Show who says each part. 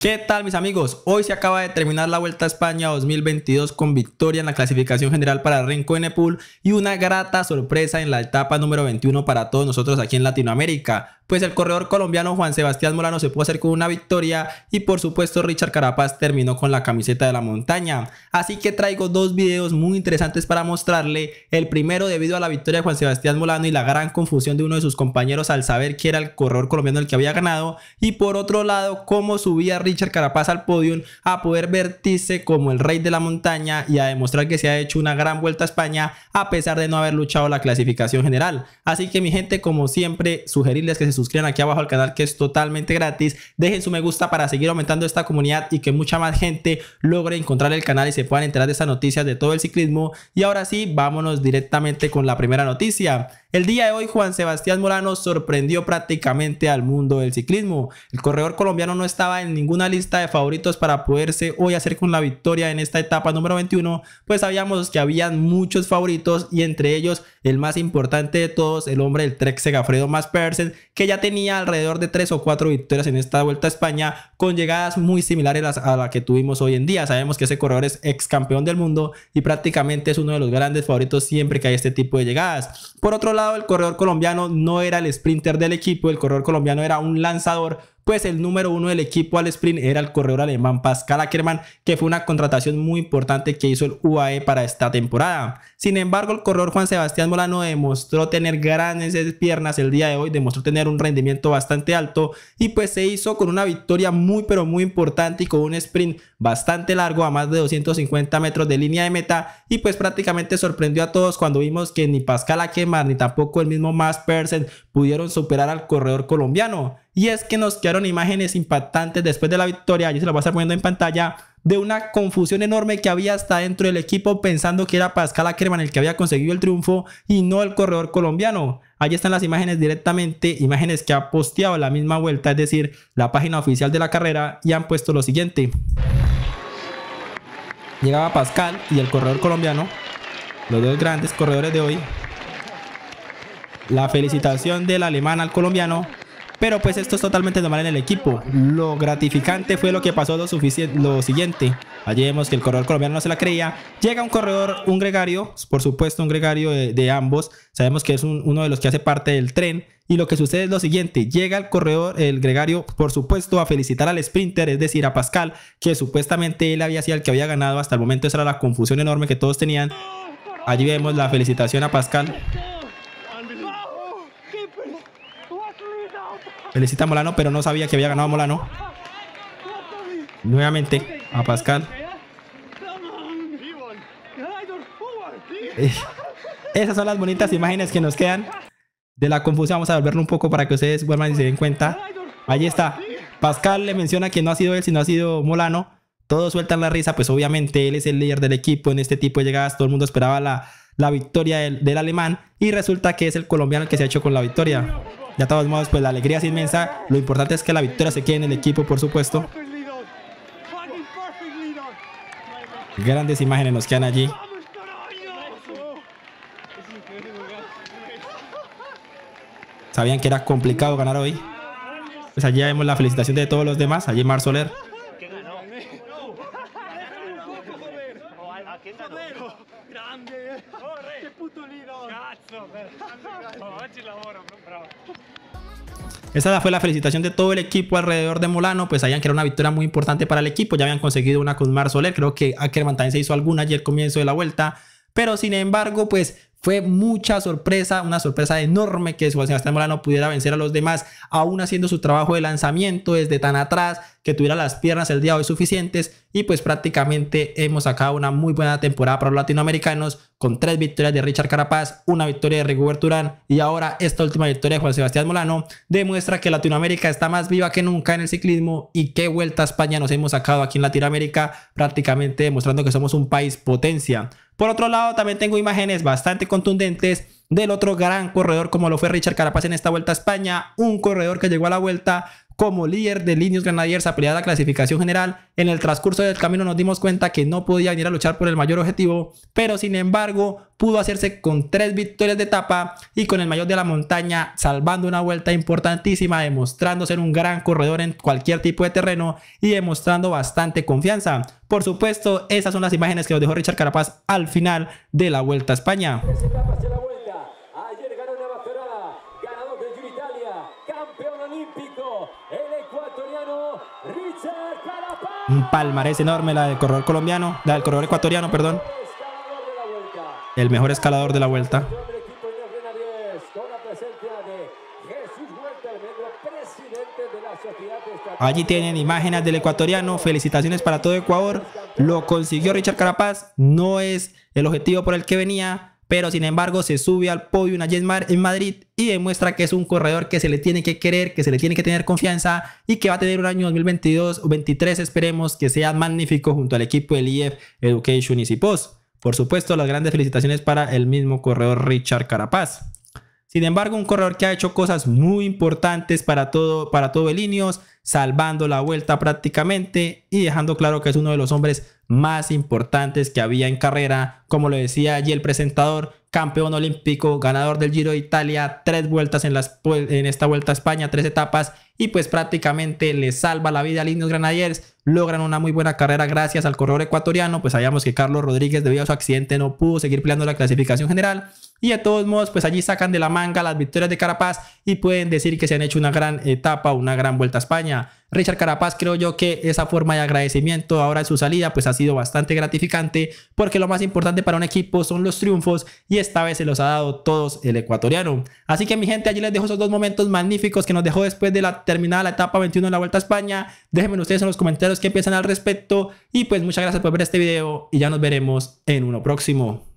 Speaker 1: ¿Qué tal mis amigos? Hoy se acaba de terminar la Vuelta a España 2022 con victoria en la clasificación general para Renko Nepal y una grata sorpresa en la etapa número 21 para todos nosotros aquí en Latinoamérica pues el corredor colombiano Juan Sebastián Molano se pudo hacer con una victoria y por supuesto Richard Carapaz terminó con la camiseta de la montaña. Así que traigo dos videos muy interesantes para mostrarle. El primero debido a la victoria de Juan Sebastián Molano y la gran confusión de uno de sus compañeros al saber que era el corredor colombiano el que había ganado. Y por otro lado, cómo subía Richard Carapaz al podium a poder vertirse como el rey de la montaña y a demostrar que se ha hecho una gran vuelta a España a pesar de no haber luchado la clasificación general. Así que mi gente, como siempre, sugerirles que se suscriban aquí abajo al canal que es totalmente gratis. Dejen su me gusta para seguir aumentando esta comunidad y que mucha más gente logre encontrar el canal y se puedan enterar de estas noticias de todo el ciclismo. Y ahora sí, vámonos directamente con la primera noticia. El día de hoy Juan Sebastián Morano sorprendió prácticamente al mundo del ciclismo. El corredor colombiano no estaba en ninguna lista de favoritos para poderse hoy hacer con la victoria en esta etapa número 21, pues sabíamos que habían muchos favoritos y entre ellos el más importante de todos, el hombre del Trek Segafredo persen que ya tenía alrededor de tres o cuatro victorias en esta vuelta a España, con llegadas muy similares a la que tuvimos hoy en día. Sabemos que ese corredor es ex campeón del mundo y prácticamente es uno de los grandes favoritos siempre que hay este tipo de llegadas. Por otro lado, el corredor colombiano no era el sprinter del equipo, el corredor colombiano era un lanzador pues el número uno del equipo al sprint era el corredor alemán Pascal Ackermann, que fue una contratación muy importante que hizo el UAE para esta temporada. Sin embargo, el corredor Juan Sebastián Molano demostró tener grandes piernas el día de hoy, demostró tener un rendimiento bastante alto y pues se hizo con una victoria muy pero muy importante y con un sprint bastante largo a más de 250 metros de línea de meta y pues prácticamente sorprendió a todos cuando vimos que ni Pascal Ackermann ni tampoco el mismo Max Persen pudieron superar al corredor colombiano. Y es que nos quedaron imágenes impactantes después de la victoria, yo se las voy a estar poniendo en pantalla, de una confusión enorme que había hasta dentro del equipo pensando que era Pascal Ackermann el que había conseguido el triunfo y no el corredor colombiano. Allí están las imágenes directamente, imágenes que ha posteado la misma vuelta, es decir, la página oficial de la carrera y han puesto lo siguiente. Llegaba Pascal y el corredor colombiano, los dos grandes corredores de hoy. La felicitación del alemán al colombiano pero pues esto es totalmente normal en el equipo. Lo gratificante fue lo que pasó lo, lo siguiente. Allí vemos que el corredor colombiano no se la creía. Llega un corredor, un gregario, por supuesto un gregario de, ambos. Sabemos que es uno de los que hace parte del tren. Y lo que sucede es lo siguiente, llega el corredor, el gregario, por supuesto, a felicitar al sprinter, es decir, a Pascal, que supuestamente él había sido el que había ganado hasta el momento. Esa era la confusión enorme que todos tenían. Allí vemos la felicitación a Pascal. Felicita a Molano, pero no sabía que había ganado a Molano. Nuevamente a Pascal. Esas son las bonitas imágenes que nos quedan de la confusión. Vamos a volverlo un poco para que ustedes vuelvan y se den cuenta. Ahí está. Pascal le menciona que no ha sido él, sino ha sido Molano. Todos sueltan la risa, pues obviamente él es el líder del equipo en este tipo de llegadas. Todo el mundo esperaba la, la victoria del, del, alemán y resulta que es el colombiano el que se ha hecho con la victoria. De todos modos, pues la alegría es inmensa. Lo importante es que la victoria se quede en el equipo, por supuesto. Grandes imágenes nos quedan allí. Sabían que era complicado ganar hoy. Pues allí vemos la felicitación de todos los demás. Allí Mar Soler. Corre! bravo. Esa fue la felicitación de todo el equipo alrededor de Molano, pues sabían que era una victoria muy importante para el equipo, ya habían conseguido una con Mar Soler, creo que Ackerman también se hizo alguna ayer comienzo de la vuelta, pero sin embargo, pues fue mucha sorpresa, una sorpresa enorme que Sebastián Molano pudiera vencer a los demás, aún haciendo su trabajo de lanzamiento desde tan atrás, que tuviera las piernas el día de hoy suficientes y pues prácticamente hemos sacado una muy buena temporada para los latinoamericanos con tres victorias de Richard Carapaz, una victoria de Rigoberto Urán y ahora esta última victoria de Juan Sebastián Molano demuestra que Latinoamérica está más viva que nunca en el ciclismo y qué vuelta a España nos hemos sacado aquí en Latinoamérica prácticamente demostrando que somos un país potencia. Por otro lado también tengo imágenes bastante contundentes del otro gran corredor como lo fue Richard Carapaz en esta vuelta a España, un corredor que llegó a la vuelta como líder de Linus Grenadiers a la clasificación general. En el transcurso del camino nos dimos cuenta que no podía venir a luchar por el mayor objetivo, pero sin embargo pudo hacerse con tres victorias de etapa y con el mayor de la montaña, salvando una vuelta importantísima, demostrando ser un gran corredor en cualquier tipo de terreno y demostrando bastante confianza. Por supuesto, esas son las imágenes que nos dejó Richard Carapaz al final de la Vuelta a España. Un palmarés enorme la del corredor colombiano, la del corredor ecuatoriano, perdón. El mejor escalador de la vuelta. Allí tienen imágenes del ecuatoriano. Felicitaciones para todo Ecuador. Lo consiguió Richard Carapaz. No es el objetivo por el que venía pero sin embargo se sube al podio una Jesmar en Madrid y demuestra que es un corredor que se le tiene que querer, que se le tiene que tener confianza y que va a tener un año 2022 o 23 esperemos que sea magnífico junto al equipo del IEF Education y Cipos. Por supuesto, las grandes felicitaciones para el mismo corredor Richard Carapaz. Sin embargo, un corredor que ha hecho cosas muy importantes para todo, para todo el Ineos, salvando la vuelta prácticamente y dejando claro que es uno de los hombres más importantes que había en carrera. Como lo decía allí el presentador, campeón olímpico, ganador del Giro de Italia, tres vueltas en, las, en esta vuelta a España, tres etapas y pues prácticamente le salva la vida a Indios Granadiers. Logran una muy buena carrera gracias al corredor ecuatoriano, pues sabíamos que Carlos Rodríguez debido a su accidente no pudo seguir peleando la clasificación general. Y de todos modos, pues allí sacan de la manga las victorias de Carapaz y pueden decir que se han hecho una gran etapa, una gran vuelta a España. Richard Carapaz, creo yo que esa forma de agradecimiento ahora en su salida pues ha sido bastante gratificante porque lo más importante para un equipo son los triunfos y esta vez se los ha dado todos el ecuatoriano. Así que mi gente, allí les dejo esos dos momentos magníficos que nos dejó después de la terminada la etapa 21 de la Vuelta a España. Déjenme ustedes en los comentarios qué piensan al respecto y pues muchas gracias por ver este video y ya nos veremos en uno próximo.